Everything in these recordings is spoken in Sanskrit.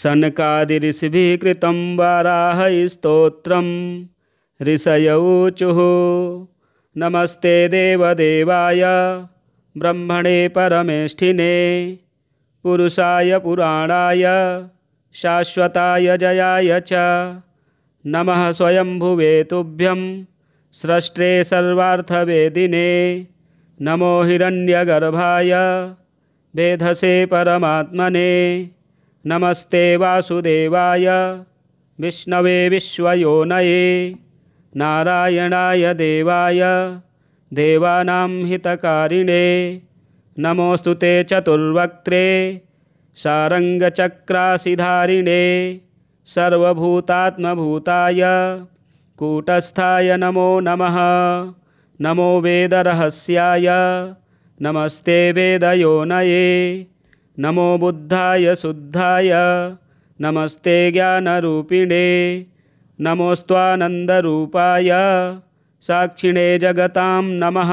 शनकादिऋषिभिः कृतं वाराहैस्तोत्रं ऊचुः नमस्ते देवदेवाय ब्रह्मणे परमेष्ठिने पुरुषाय पुराणाय शाश्वताय जयाय च नमः स्वयंभुवे तुभ्यं स्रष्ट्रे सर्वार्थवेदिने नमो हिरण्यगर्भाय वेधसे परमात्मने नमस्ते वासुदेवाय विष्णवे विश्वयोनये नारायणाय देवाय देवानां हितकारिणे ते चतुर्वक्त्रे सारङ्गचक्रासिधारिणे सर्वभूतात्मभूताय कूटस्थाय नमो नमः नमो वेदरहस्याय नमस्ते वेदयोनये नमो बुद्धाय शुद्धाय नमस्ते ज्ञानरूपिणे नमोऽस्त्वानन्दरूपाय साक्षिणे जगतां नमः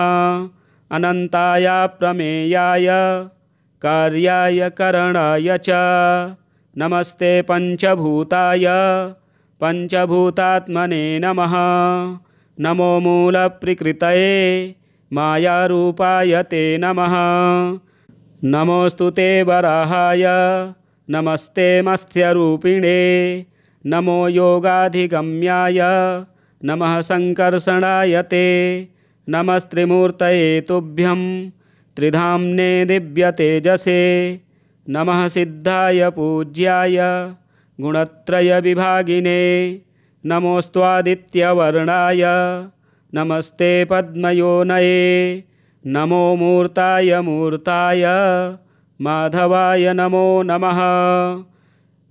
अनन्ताय प्रमेयाय कार्याय करणाय च नमस्ते पञ्चभूताय पञ्चभूतात्मने नमः नमो मूलप्रकृतये मायारूपाय ते नमः नमोस्तु ते वराहाय नमस्ते मत्स्यरूपिणे नमो योगाधिगम्याय नमः सङ्कर्षणाय ते नमस्त्रिमूर्तये तुभ्यं त्रिधाम्ने तेजसे नमः सिद्धाय पूज्याय गुणत्रय विभागिने नमोऽस्त्वादित्यवर्णाय नमस्ते पद्मयोनये नमो मूर्ताय मूर्ताय माधवाय नमो नमः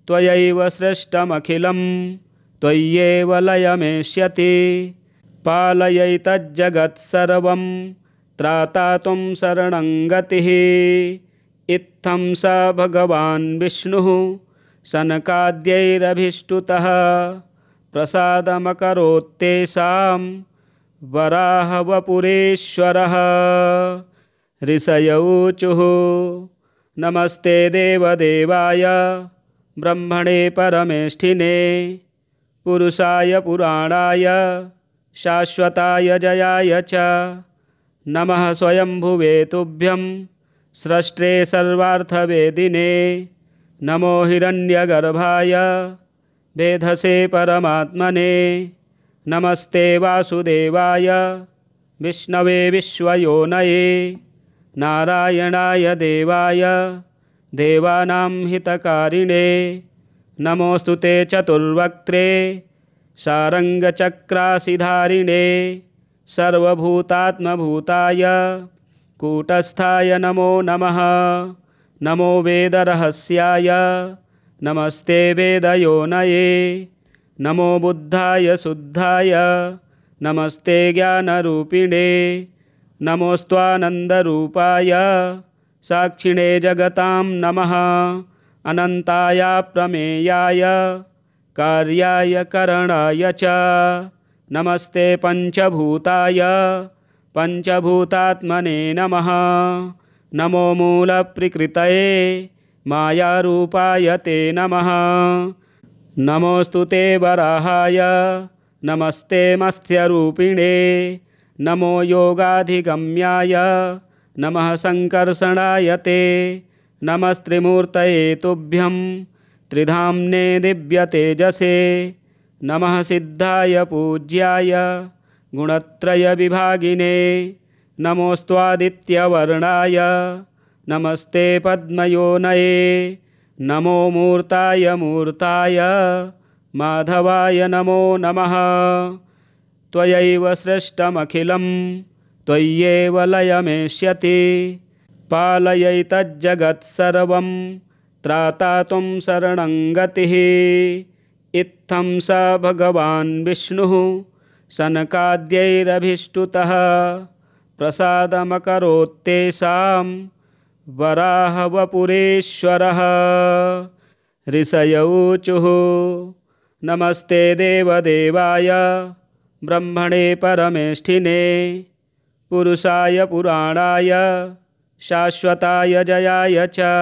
त्वयैव सृष्टमखिलं त्वय्येव लयमेष्यति पालयैतज्जगत् सर्वं त्राता त्वं शरणं गतिः इत्थं स भगवान् विष्णुः शनकाद्यैरभिष्टुतः प्रसादमकरोत्तेषाम् वराहवपुरेश्वरः ऋषयौचुः नमस्ते देवदेवाय ब्रह्मणे परमेष्ठिने पुरुषाय पुराणाय शाश्वताय जयाय च नमः स्वयंभुवे तुभ्यं स्रष्टे सर्वार्थवेदिने नमो हिरण्यगर्भाय वेधसे परमात्मने नमस्ते वासुदेवाय विष्णवे विश्वयोनये नारायणाय देवाय देवानां हितकारिणे ते चतुर्वक्त्रे सारङ्गचक्रासिधारिणे सर्वभूतात्मभूताय कूटस्थाय नमो नमः नमो वेदरहस्याय नमस्ते वेदयोनये नमो बुद्धाय शुद्धाय नमस्ते ज्ञानरूपिणे नमोस्त्वानन्दरूपाय साक्षिणे जगतां नमः अनन्ताय प्रमेयाय कार्याय करणाय च नमस्ते पञ्चभूताय पञ्चभूतात्मने नमः नमो मूलप्रकृतये मायारूपाय ते नमः नमोस्तु ते वराहाय नमस्ते मत्स्यरूपिणे नमो योगाधिगम्याय नमः सङ्कर्षणाय ते नमस्त्रिमूर्तये तुभ्यं त्रिधाम्ने तेजसे नमः सिद्धाय पूज्याय गुणत्रय विभागिने नमोस्वादिवर्णा नमस्ते पद्मयोनये नमो मूर्ताय मूर्ताय माधवाय नमो नमः त्वयैव सृष्टमखिलं त्वय्येव लयमेष्यति पालयैतज्जगत्सर्वं त्राता त्वं शरणं गतिः इत्थं स भगवान् विष्णुः शनकाद्यैरभिष्टुतः प्रसादमकरोत्तेषाम् वराहवपुरेश्वरः ऋषयौचुः नमस्ते देवदेवाय ब्रह्मणे परमेष्ठिने पुरुषाय पुराणाय शाश्वताय जयाय च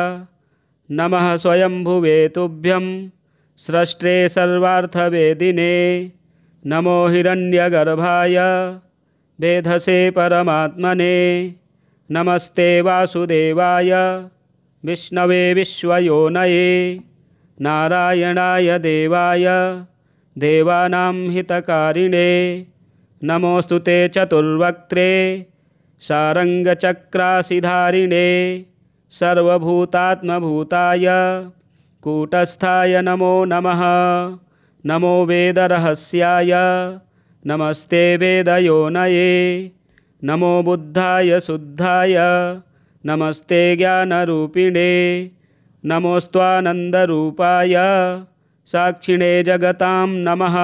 नमः स्वयंभुवे तोभ्यं स्रष्टे सर्वार्थवेदिने नमो हिरण्यगर्भाय वेधसे परमात्मने नमस्ते वासुदेवाय विष्णवे विश्वयोनये नारायणाय देवाय देवानां हितकारिणे नमो स्तुते चतुर्वक्त्रे सारङ्गचक्रासिधारिणे सर्वभूतात्मभूताय कूटस्थाय नमो नमः नमो वेदरहस्याय नमस्ते वेदयोनये नमो बुद्धाय शुद्धाय नमस्ते ज्ञानरूपिणे नमोऽस्त्वानन्दरूपाय साक्षिणे जगतां नमः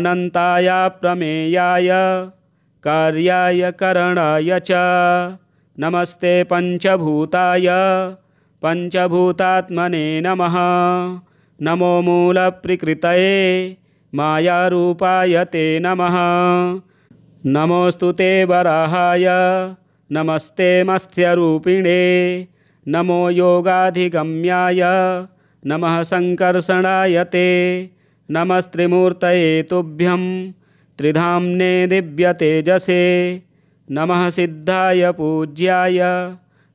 अनन्ताय प्रमेयाय कार्याय करणाय च नमस्ते पञ्चभूताय पञ्चभूतात्मने नमः नमो मूलप्रकृतये मायारूपाय ते नमः नमोस्तु ते वराहाय नमस्ते मत्स्यरूपिणे नमो योगाधिगम्याय नमः संकर्षणाय ते नमस्त्रिमूर्तये तुभ्यं त्रिधाम्ने दिव्यतेजसे नमः सिद्धाय पूज्याय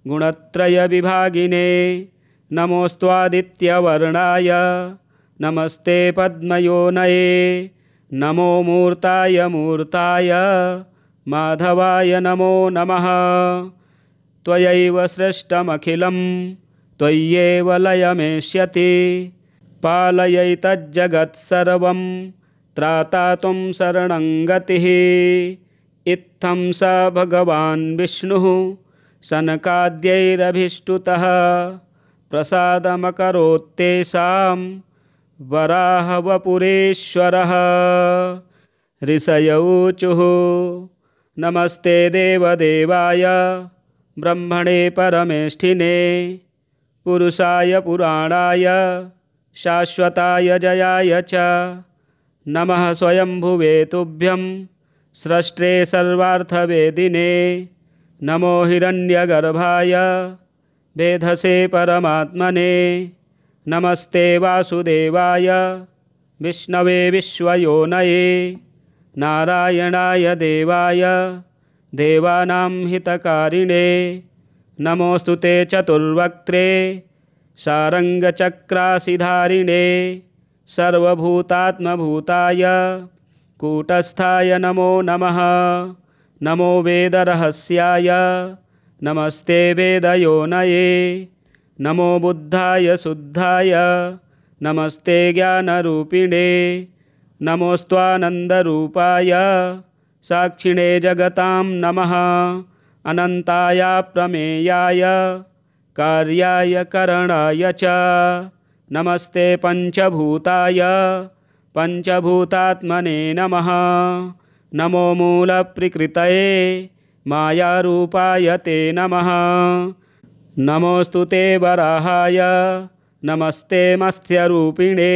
गुणत्रय विभागिने नमोऽस्त्वादित्यवर्णाय नमस्ते पद्मयोनये नमो मूर्ताय मूर्ताय माधवाय नमो नमः त्वयैव सृष्टमखिलं त्वय्येव लयमेष्यति पालयैतज्जगत् सर्वं त्राता त्वं शरणं गतिः इत्थं स भगवान् विष्णुः शनकाद्यैरभिष्टुतः प्रसादमकरोत्तेषाम् ऋषय ऊचु नमस्ते देवदेवाय ब्रह्मणे परमेष्ठिने पुरुषाय पुराणाय शाश्वताय जयाय च नमः स्वयंभुवे तोभ्यं स्रष्टे सर्वार्थवेदिने नमो हिरण्यगर्भाय वेधसे परमात्मने नमस्ते वासुदेवाय विष्णवे विश्वयोनये नारायणाय देवाय देवानां हितकारिणे ते चतुर्वक्त्रे सारङ्गचक्रासिधारिणे सर्वभूतात्मभूताय कूटस्थाय नमो नमः नमो वेदरहस्याय नमस्ते वेदयोनये नमो बुद्धाय शुद्धाय नमस्ते ज्ञानरूपिणे नमोऽस्त्वानन्दरूपाय साक्षिणे जगतां नमः अनन्ताय प्रमेयाय कार्याय करणाय च नमस्ते पञ्चभूताय पञ्चभूतात्मने नमः नमो मूलप्रकृतये मायारूपाय ते नमः नमोस्तु ते वराहाय नमस्ते मत्स्यरूपिणे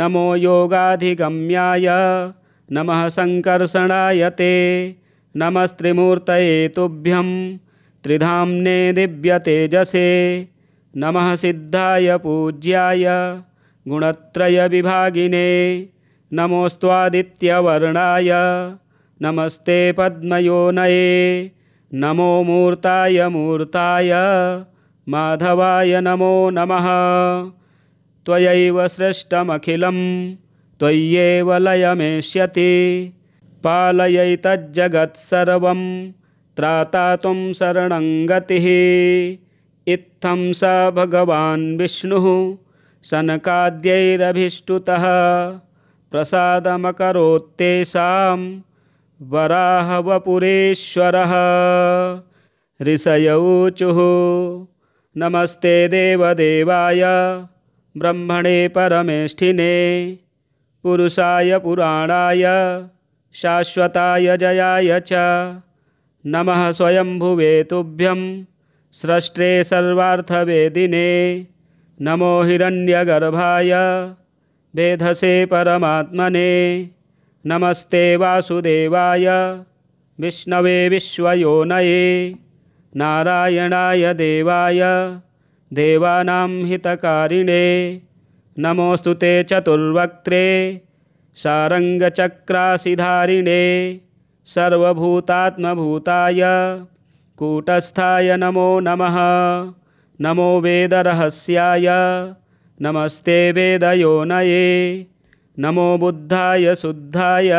नमो योगाधिगम्याय नमः संकर्षणाय ते नमस्त्रिमूर्तये तुभ्यं त्रिधाम्ने तेजसे नमः सिद्धाय पूज्याय गुणत्रय विभागिने नमोस्वादिवर्णा नमस्ते पद्मयोनये नमो मूर्ताय मूर्ताय माधवाय नमो नमः त्वयैव सृष्टमखिलं त्वय्येव लयमेष्यति पालयैतज्जगत् सर्वं त्राता त्वं शरणं गतिः इत्थं स भगवान् विष्णुः शनकाद्यैरभिष्टुतः प्रसादमकरोत्तेषां वराहवपुरेश्वरः ऋषयऊचु नमस्ते देवदेवाय ब्रह्मणे परमेष्ठिने पुरुषाय पुराणाय शाश्वताय जयाय च नमः स्वयंभुवे तुभ्यं स्रष्टे सर्वार्थवेदिने नमो हिरण्यगर्भाय वेधसे परमात्मने नमस्ते वासुदेवाय विष्णवे विश्वयोनये नारायणाय देवाय देवानां हितकारिणे ते चतुर्वक्त्रे सारङ्गचक्रासिधारिणे सर्वभूतात्मभूताय कूटस्थाय नमो नमः नमो वेदरहस्याय नमस्ते वेदयोनये नमो बुद्धाय शुद्धाय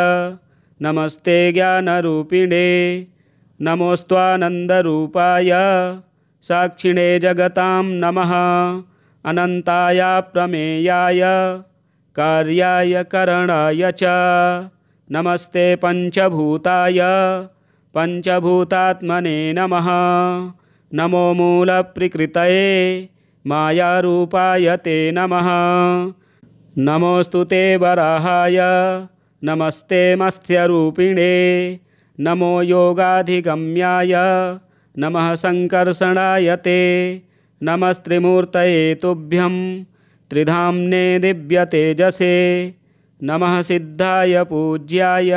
नमस्ते ज्ञानरूपिणे नमोऽस्त्वानन्दरूपाय साक्षिणे जगतां नमः अनन्ताय प्रमेयाय कार्याय करणाय च नमस्ते पञ्चभूताय पञ्चभूतात्मने नमः नमो मूलप्रकृतये मायारूपाय ते नमः नमोस्तु ते वराहाय नमस्ते मत्स्यरूपिणे नमो योगाधिगम्याय नमः संकर्षणाय ते नमस्त्रिमूर्तये तुभ्यं त्रिधाम्ने तेजसे नमः सिद्धाय पूज्याय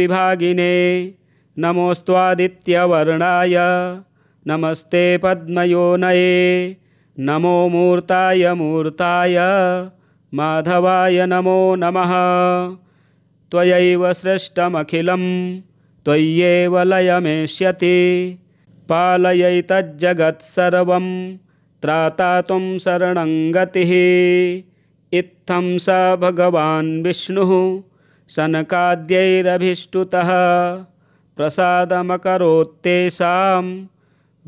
विभागिने नमोऽस्त्वादित्यवर्णाय नमस्ते पद्मयोनये नमो मूर्ताय मूर्ताय माधवाय नमो नमः त्वयैव श्रेष्ठमखिलं त्वय्येव लयमेष्यति पालयैतज्जगत्सर्वं त्राता त्वं शरणं गतिः इत्थं स भगवान् विष्णुः शनकाद्यैरभिष्टुतः प्रसादमकरोत्तेषां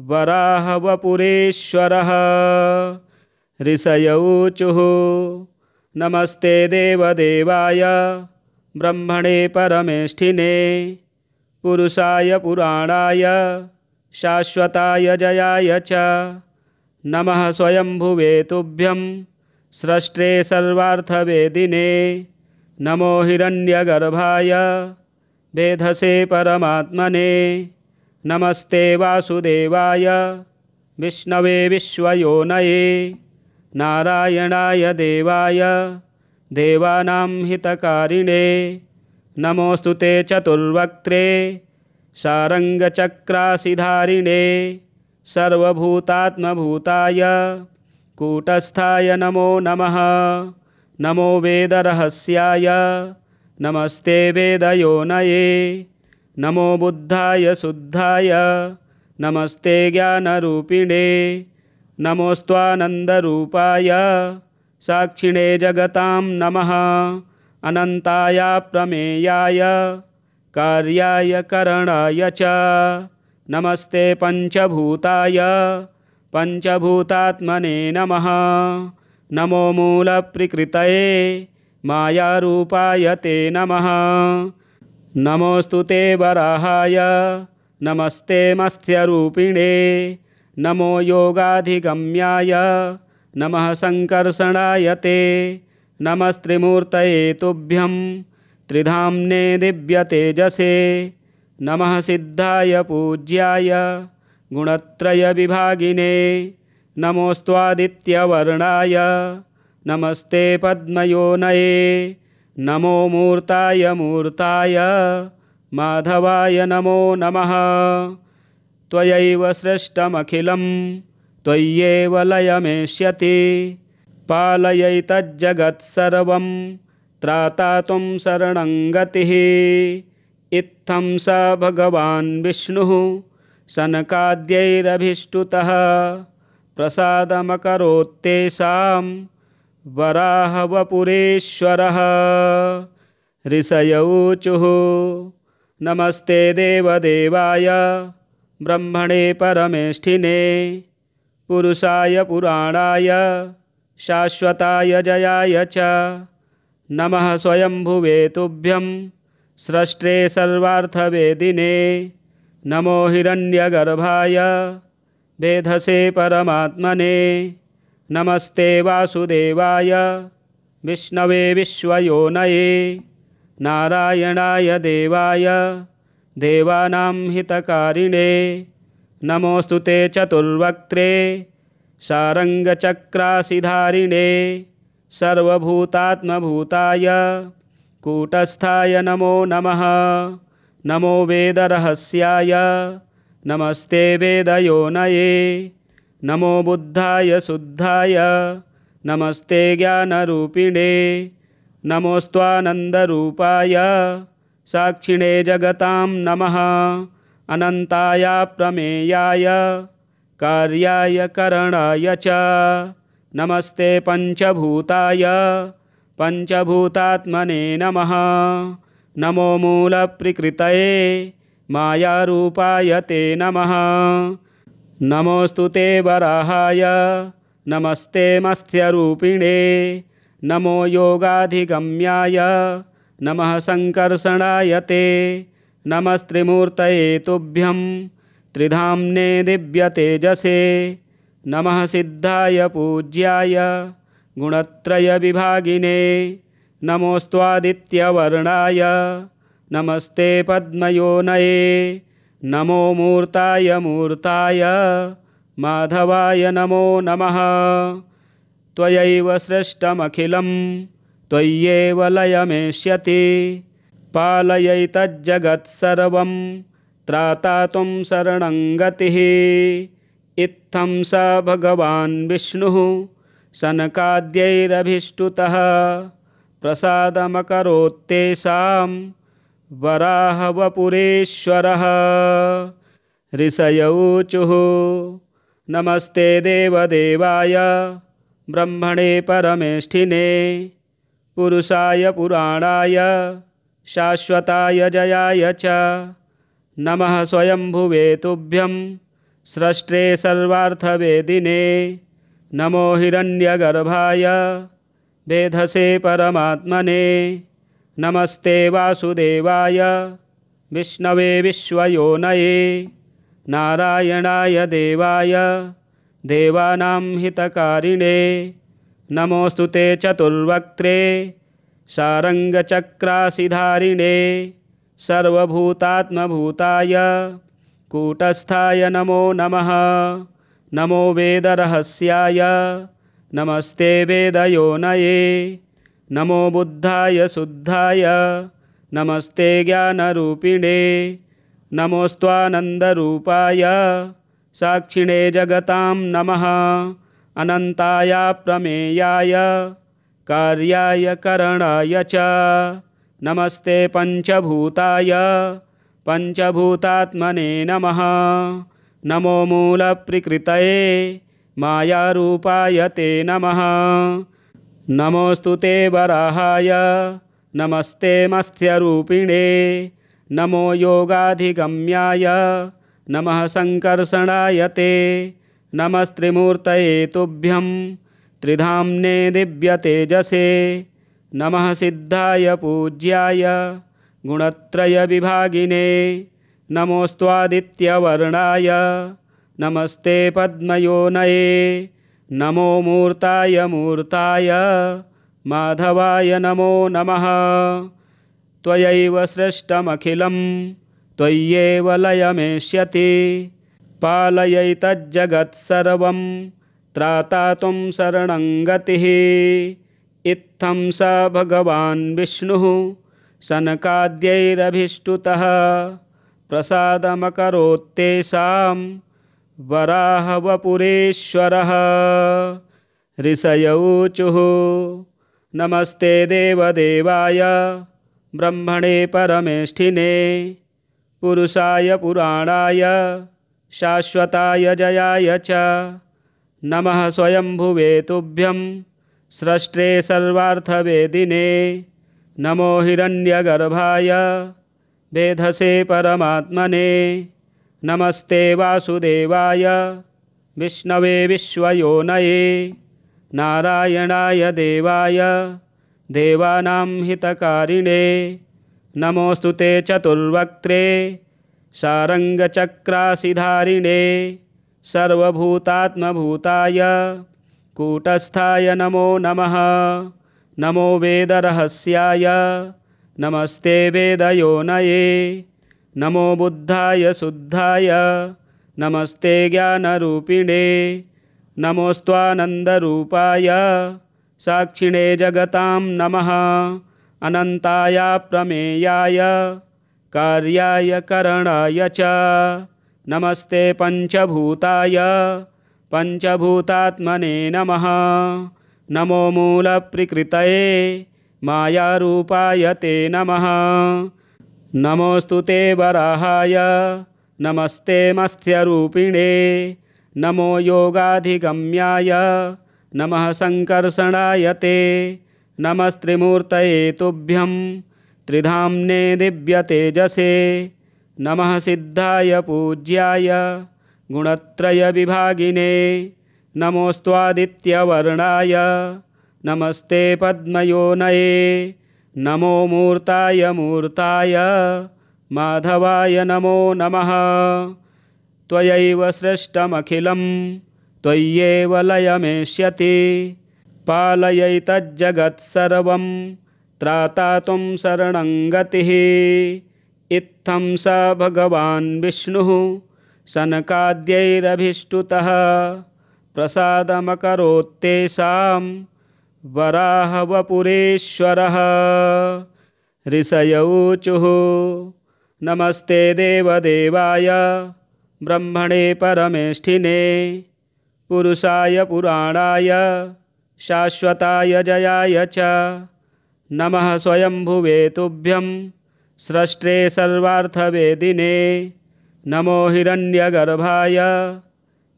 वराहवपुरेश्वरः ऋषयौचुः नमस्ते देवदेवाय ब्रह्मणे परमेष्ठिने पुरुषाय पुराणाय शाश्वताय जयाय च नमः स्वयंभुवे तोभ्यं स्रष्टे सर्वार्थवेदिने नमो हिरण्यगर्भाय वेधसे परमात्मने नमस्ते वासुदेवाय विष्णवे विश्वयोनये नारायणाय देवाय देवानां हितकारिणे ते चतुर्वक्त्रे सारङ्गचक्रासिधारिणे सर्वभूतात्मभूताय कूटस्थाय नमो नमः नमो वेदरहस्याय नमस्ते वेदयोनये नमो बुद्धाय शुद्धाय नमस्ते ज्ञानरूपिणे नमोऽस्त्वानन्दरूपाय साक्षिणे जगतां नमः अनन्ताय प्रमेयाय कार्याय करणाय च नमस्ते पञ्चभूताय पञ्चभूतात्मने नमः नमो मूलप्रकृतये मायारूपाय ते नमः नमोस्तु ते वराहाय नमस्ते मत्स्यरूपिणे नमो योगाधिगम्याय नमः संकर्षणाय ते नमस्त्रिमूर्तये तुभ्यं त्रिधाम्ने तेजसे नमः सिद्धाय पूज्याय विभागिने नमोऽस्त्वादित्यवर्णाय नमस्ते पद्मयोनये नमो मूर्ताय मूर्ताय माधवाय नमो नमः त्वयैव सृष्टमखिलं त्वय्येव लयमेष्यति पालयैतज्जगत्सर्वं त्राता त्वं शरणं गतिः इत्थं स भगवान् विष्णुः शनकाद्यैरभिष्टुतः प्रसादमकरोत्तेषाम् वराहवपुरेश्वरः ऋषयौचुः नमस्ते देवदेवाय ब्रह्मणे परमेष्ठिने पुरुषाय पुराणाय शाश्वताय जयाय च नमः स्वयंभुवे तोभ्यं स्रष्टे सर्वार्थवेदिने नमो हिरण्यगर्भाय वेधसे परमात्मने नमस्ते वासुदेवाय विष्णवे विश्वयोनये नारायणाय देवाय देवानां हितकारिणे ते चतुर्वक्त्रे सारङ्गचक्रासिधारिणे सर्वभूतात्मभूताय कूटस्थाय नमो नमः नमो वेदरहस्याय नमस्ते वेदयोनये नमो बुद्धाय शुद्धाय नमस्ते ज्ञानरूपिणे नमोऽस्त्वानन्दरूपाय साक्षिणे जगतां नमः अनन्ताय प्रमेयाय कार्याय करणाय च नमस्ते पञ्चभूताय पञ्चभूतात्मने नमः नमो मूलप्रकृतये मायारूपाय ते नमः नमोस्तु ते वराहाय नमस्ते मत्स्यरूपिणे नमो योगाधिगम्याय नमः सङ्कर्षणाय ते नमस्त्रिमूर्तये तुभ्यं त्रिधाम्ने दिव्यतेजसे नमः सिद्धाय पूज्याय विभागिने नमोस्वादिवर्णा नमस्ते पद्मयोनये नमो मूर्ताय मूर्ताय माधवाय नमो नमः त्वयैव सृष्टमखिलं त्वय्येव लयमेष्यति पालयैतज्जगत् सर्वं त्राता त्वं शरणं गतिः इत्थं स भगवान् विष्णुः शनकाद्यैरभिष्टुतः प्रसादमकरोत्तेषां वराहवपुरेश्वरः ऋषयौचुः नमस्ते देवदेवाय ब्रह्मणे परमेष्ठिने पुरुषाय पुराणाय शाश्वताय जयाय च नमः स्वयंभुवे तुभ्यं स्रष्टे सर्वार्थवेदिने नमो हिरण्यगर्भाय वेधसे परमात्मने नमस्ते वासुदेवाय विष्णवे विश्वयोनये नारायणाय देवाय देवानां हितकारिणे ते चतुर्वक्त्रे सारङ्गचक्रासिधारिणे सर्वभूतात्मभूताय कूटस्थाय नमो नमः नमो वेदरहस्याय नमस्ते वेदयोनये नमो बुद्धाय शुद्धाय नमस्ते ज्ञानरूपिणे नमोस्त्वानन्दरूपाय साक्षिणे जगतां नमः अनन्ताय प्रमेयाय कार्याय करणाय च नमस्ते पञ्चभूताय पञ्चभूतात्मने नमः नमो मूलप्रकृतये मायारूपाय ते नमः नमोस्तु ते वराहाय नमस्ते मत्स्यूपिणे नमो योगाधिगम्याय नम सङ्कर्षणाय ते नमस्त्रिमूर्तये तुभ्यं दिव्य दिव्यतेजसे नम सिद्धाय पूज्याय गुणत्रय विभागिने नमोस्वादिवर्णा नमस्ते पद्मयोनये नमो मूर्ताय मूर्ताय माधवाय नमो नमः त्वयैव सृष्टमखिलं त्वय्येव लयमेष्यति पालयैतज्जगत्सर्वं त्राता त्वं शरणं गतिः इत्थं स भगवान् विष्णुः शनकाद्यैरभिष्टुतः प्रसादमकरोत्तेषाम् वराहवपुरेश्वरः ऋषयौचुः नमस्ते देवदेवाय ब्रह्मणे परमेष्ठिने पुरुषाय पुराणाय शाश्वताय जयाय च नमः स्वयं तुभ्यं सृष्टे सर्वार्थवेदिने नमो हिरण्यगर्भाय भेधसे परमात्मने नमस्ते वासुदेवाय विष्णवे विश्वयोनये नारायणाय देवाय देवानां हितकारिणे ते चतुर्वक्त्रे सारङ्गचक्रासिधारिणे सर्वभूतात्मभूताय कूटस्थाय नमो नमः नमो वेदरहस्याय नमस्ते वेदयोनये नमो बुद्धाय शुद्धाय नमस्ते ज्ञानरूपिणे नमोऽस्त्वानन्दरूपाय साक्षिणे जगतां नमः अनन्ताय प्रमेयाय कार्याय करणाय च नमस्ते पञ्चभूताय पञ्चभूतात्मने नमः नमो मूलप्रकृतये मायारूपाय ते नमः नमोस्तु ते वराहाय नमस्ते मत्स्यरूपिणे नमो योगाधिगम्याय नमः सङ्कर्षणाय ते नमस्त्रिमूर्तये तुभ्यं त्रिधाम्ने तेजसे नमः सिद्धाय पूज्याय गुणत्रय विभागिने नमोस्वादिवर्णा नमस्ते पद्मयोनये नमो मूर्ताय मूर्ताय माधवाय नमो नमः त्वयैव सृष्टमखिलं त्वय्येव लयमेष्यति पालयैतज्जगत् सर्वं त्राता त्वं शरणं गतिः इत्थं स भगवान् विष्णुः शनकाद्यैरभिष्टुतः प्रसादमकरोत्तेषां वराहवपुरेश्वरः ऋषयौचुः नमस्ते देवदेवाय ब्रह्मणे परमेष्ठिने पुरुषाय पुराणाय शाश्वताय जयाय च नमः स्वयंभुवे तोभ्यं स्रष्टे सर्वार्थवेदिने नमो हिरण्यगर्भाय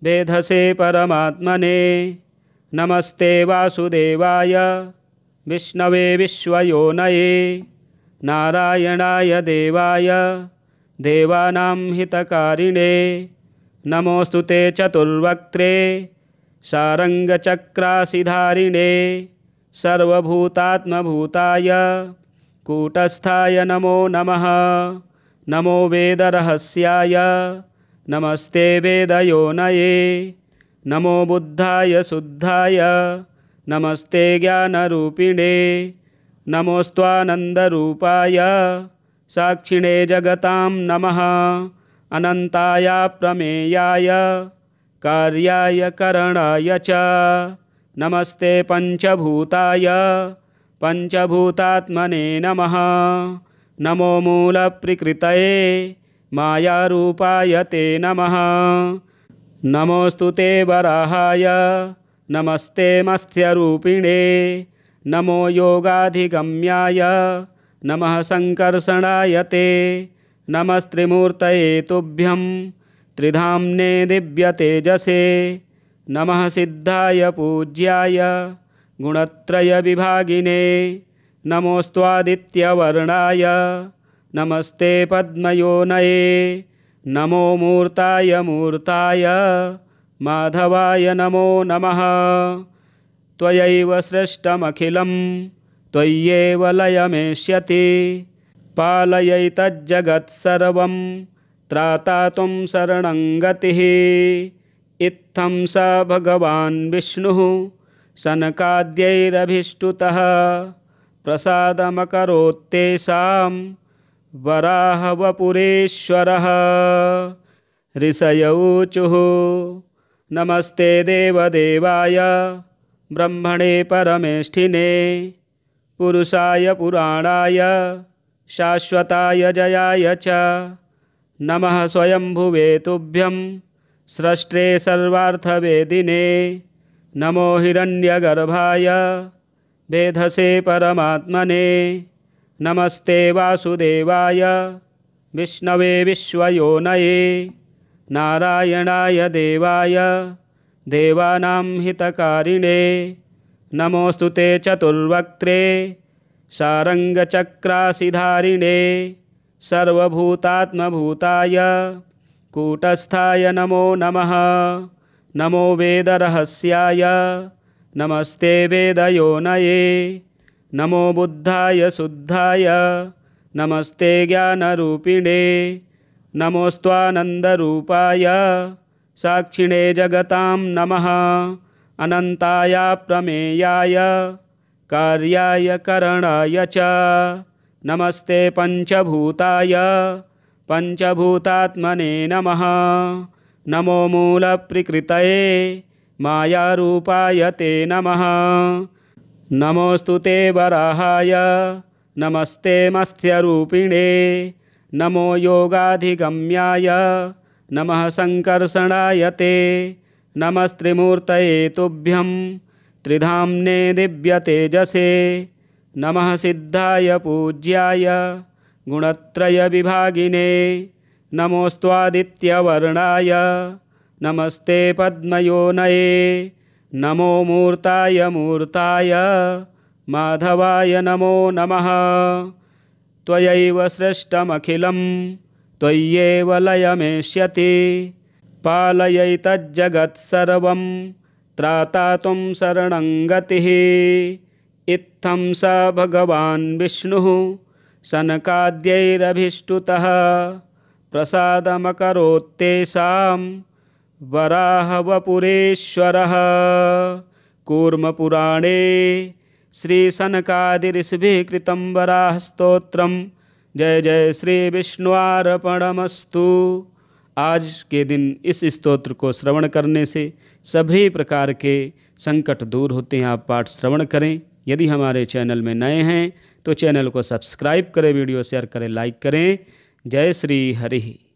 वेधसे परमात्मने नमस्ते वासुदेवाय विष्णवे विश्वयोनये नारायणाय देवाय देवानां हितकारिणे ते चतुर्वक्त्रे सारङ्गचक्रासिधारिणे सर्वभूतात्मभूताय कूटस्थाय नमो नमः नमो वेदरहस्याय नमस्ते वेदयोनये नमो बुद्धाय शुद्धाय नमस्ते ज्ञानरूपिणे नमोऽस्त्वानन्दरूपाय साक्षिणे जगतां नमः अनन्ताय प्रमेयाय कार्याय करणाय च नमस्ते पञ्चभूताय पञ्चभूतात्मने नमः नमो मूलप्रकृतये मायारूपाय ते नमः नमोस्तु ते वराहाय नमस्ते मत्स्यरूपिणे नमो योगाधिगम्याय नमः सङ्कर्षणाय ते नमस्त्रिमूर्तये तुभ्यं त्रिधाम्ने दिव्यतेजसे नमः सिद्धाय पूज्याय विभागिने नमोस्वादिवर्णा नमस्ते पद्मयोनये नमो मूर्ताय मूर्ताय माधवाय नमो नमः त्वयैव सृष्टमखिलं त्वय्येव लयमेष्यति पालयैतज्जगत् सर्वं त्राता त्वं शरणं गतिः इत्थं स भगवान् विष्णुः शनकाद्यैरभिष्टुतः प्रसादमकरोत्तेषां वराहवपुरेश्वरः ऊचु नमस्ते देवदेवाय ब्रह्मणे परमेष्ठिने पुरुषाय पुराणाय शाश्वताय जयाय च नमः स्वयंभुवे तुभ्यं स्रष्टे सर्वार्थवेदिने नमो हिरण्यगर्भाय वेधसे परमात्मने नमस्ते वासुदेवाय विष्णवे विश्वयोनये नारायणाय देवाय देवानां हितकारिणे ते चतुर्वक्त्रे सारङ्गचक्रासिधारिणे सर्वभूतात्मभूताय कूटस्थाय नमो नमः नमो वेदरहस्याय नमस्ते वेदयोनये नमो बुद्धाय शुद्धाय नमस्ते ज्ञानरूपिणे नमोस्त्वानन्दरूपाय साक्षिणे जगतां नमः अनन्ताय प्रमेयाय कार्याय करणाय च नमस्ते पञ्चभूताय पञ्चभूतात्मने नमः नमो मूलप्रकृतये मायारूपाय ते नमः नमोस्तु ते वराहाय नमस्ते मत्स्यरूपिणे नमो योगाधिगम्याय नमः सङ्कर्षणाय ते नमस्त्रिमूर्तये तुभ्यं त्रिधाम्ने तेजसे नमः सिद्धाय पूज्याय गुणत्रय विभागिने नमोस्वादिवर्णा नमस्ते पद्मयोनये नमो मूर्ताय मूर्ताय माधवाय नमो नमः त्वयैव सृष्टमखिलं त्वय्येव लयमेष्यति पालयैतज्जगत्सर्वं त्राता त्वं शरणं गतिः इत्थं स भगवान् विष्णुः शनकाद्यैरभिष्टुतः प्रसादमकरोत्तेषाम् वराहवपुरेश्वरः कूर्मपुराणे श्रीसनकादिऋषिभिः वराह स्त्रोत्र जय जय श्री विष्णुआरपणमस्तु आज के दिन इस स्तोत्र को श्रवण करने से सभी प्रकार के संकट दूर होते हैं आप पाठ श्रवण करें यदि हमारे चैनल में नए हैं तो चैनल को सब्सक्राइब करें वीडियो शेयर करें लाइक करें जय श्री हरि